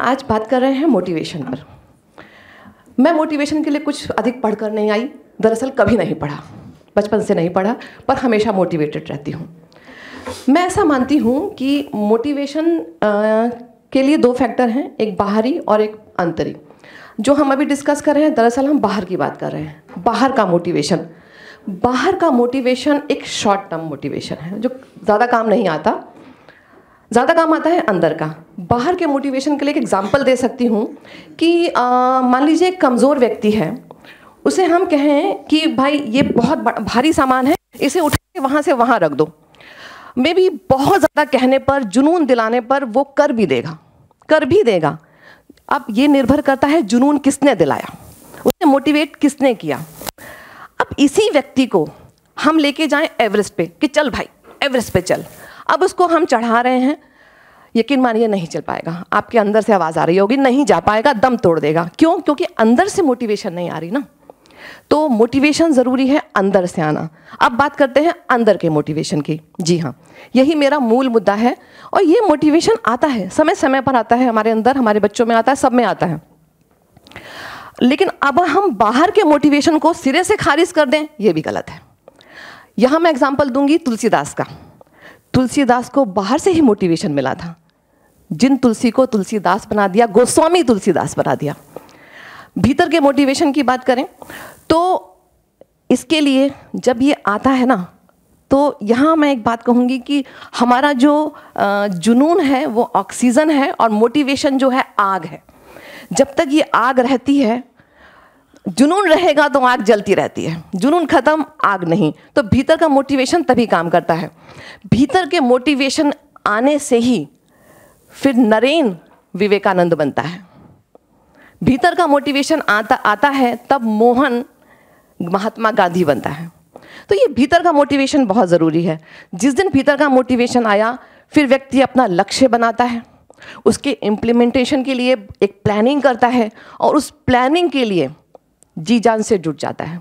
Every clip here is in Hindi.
आज बात कर रहे हैं मोटिवेशन पर मैं मोटिवेशन के लिए कुछ अधिक पढ़ कर नहीं आई दरअसल कभी नहीं पढ़ा बचपन से नहीं पढ़ा पर हमेशा मोटिवेटेड रहती हूँ मैं ऐसा मानती हूँ कि मोटिवेशन के लिए दो फैक्टर हैं एक बाहरी और एक आंतरिक जो हम अभी डिस्कस कर रहे हैं दरअसल हम बाहर की बात कर रहे हैं बाहर का मोटिवेशन बाहर का मोटिवेशन एक शॉर्ट टर्म मोटिवेशन है जो ज़्यादा काम नहीं आता ज़्यादा काम आता है अंदर का बाहर के मोटिवेशन के लिए एक एग्जाम्पल दे सकती हूँ कि मान लीजिए एक कमज़ोर व्यक्ति है उसे हम कहें कि भाई ये बहुत भारी सामान है इसे उठा के वहाँ से वहाँ रख दो मे बी बहुत ज़्यादा कहने पर जुनून दिलाने पर वो कर भी देगा कर भी देगा अब ये निर्भर करता है जुनून किसने दिलाया उसे मोटिवेट किसने किया अब इसी व्यक्ति को हम लेके जाएं एवरेस्ट पे कि चल भाई एवरेस्ट पे चल अब उसको हम चढ़ा रहे हैं यकीन मानिए नहीं चल पाएगा आपके अंदर से आवाज़ आ रही होगी नहीं जा पाएगा दम तोड़ देगा क्यों क्योंकि अंदर से मोटिवेशन नहीं आ रही ना तो मोटिवेशन ज़रूरी है अंदर से आना अब बात करते हैं अंदर के मोटिवेशन की जी हाँ यही मेरा मूल मुद्दा है और ये मोटिवेशन आता है समय समय पर आता है हमारे अंदर हमारे बच्चों में आता है सब में आता है लेकिन अब हम बाहर के मोटिवेशन को सिरे से खारिज कर दें यह भी गलत है यहां मैं एग्जाम्पल दूंगी तुलसीदास का तुलसीदास को बाहर से ही मोटिवेशन मिला था जिन तुलसी को तुलसीदास बना दिया गोस्वामी तुलसीदास बना दिया भीतर के मोटिवेशन की बात करें तो इसके लिए जब ये आता है ना तो यहाँ मैं एक बात कहूँगी कि हमारा जो जुनून है वो ऑक्सीजन है और मोटिवेशन जो है आग है जब तक ये आग रहती है जुनून रहेगा तो आग जलती रहती है जुनून ख़त्म आग नहीं तो भीतर का मोटिवेशन तभी काम करता है भीतर के मोटिवेशन आने से ही फिर नरेन विवेकानंद बनता है भीतर का मोटिवेशन आता आता है तब मोहन महात्मा गांधी बनता है तो ये भीतर का मोटिवेशन बहुत ज़रूरी है जिस दिन भीतर का मोटिवेशन आया फिर व्यक्ति अपना लक्ष्य बनाता है उसके इम्प्लीमेंटेशन के लिए एक प्लानिंग करता है और उस प्लानिंग के लिए जी जान से जुट जाता है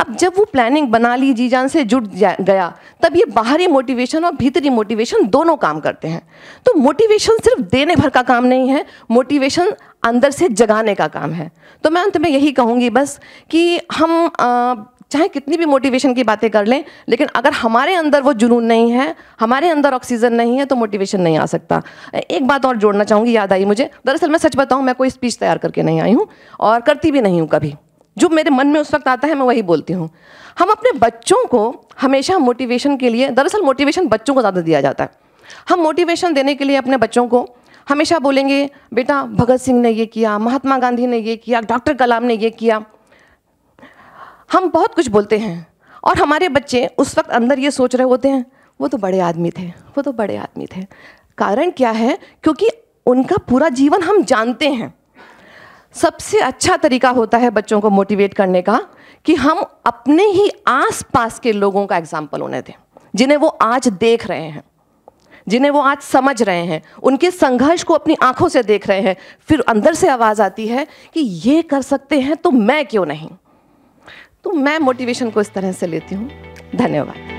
अब जब वो प्लानिंग बना ली जी जान से जुट गया तब ये बाहरी मोटिवेशन और भीतरी मोटिवेशन दोनों काम करते हैं तो मोटिवेशन सिर्फ देने भर का काम नहीं है मोटिवेशन अंदर से जगाने का काम है तो मैं अंत में यही कहूँगी बस कि हम आ, चाहे कितनी भी मोटिवेशन की बातें कर लें लेकिन अगर हमारे अंदर वो जुनून नहीं है हमारे अंदर ऑक्सीजन नहीं है तो मोटिवेशन नहीं आ सकता एक बात और जोड़ना चाहूँगी याद आई मुझे दरअसल मैं सच बताऊँ मैं कोई स्पीच तैयार करके नहीं आई हूँ और करती भी नहीं हूँ कभी जो मेरे मन में उस वक्त आता है मैं वही बोलती हूँ हम अपने बच्चों को हमेशा मोटिवेशन के लिए दरअसल मोटिवेशन बच्चों को ज़्यादा दिया जाता है हम मोटिवेशन देने के लिए अपने बच्चों को हमेशा बोलेंगे बेटा भगत सिंह ने ये किया महात्मा गांधी ने ये किया डॉक्टर कलाम ने ये किया हम बहुत कुछ बोलते हैं और हमारे बच्चे उस वक्त अंदर ये सोच रहे होते हैं वो तो बड़े आदमी थे वो तो बड़े आदमी थे कारण क्या है क्योंकि उनका पूरा जीवन हम जानते हैं सबसे अच्छा तरीका होता है बच्चों को मोटिवेट करने का कि हम अपने ही आसपास के लोगों का एग्जाम्पल होने दें जिन्हें वो आज देख रहे हैं जिन्हें वो आज समझ रहे हैं उनके संघर्ष को अपनी आंखों से देख रहे हैं फिर अंदर से आवाज़ आती है कि ये कर सकते हैं तो मैं क्यों नहीं तो मैं मोटिवेशन को इस तरह से लेती हूँ धन्यवाद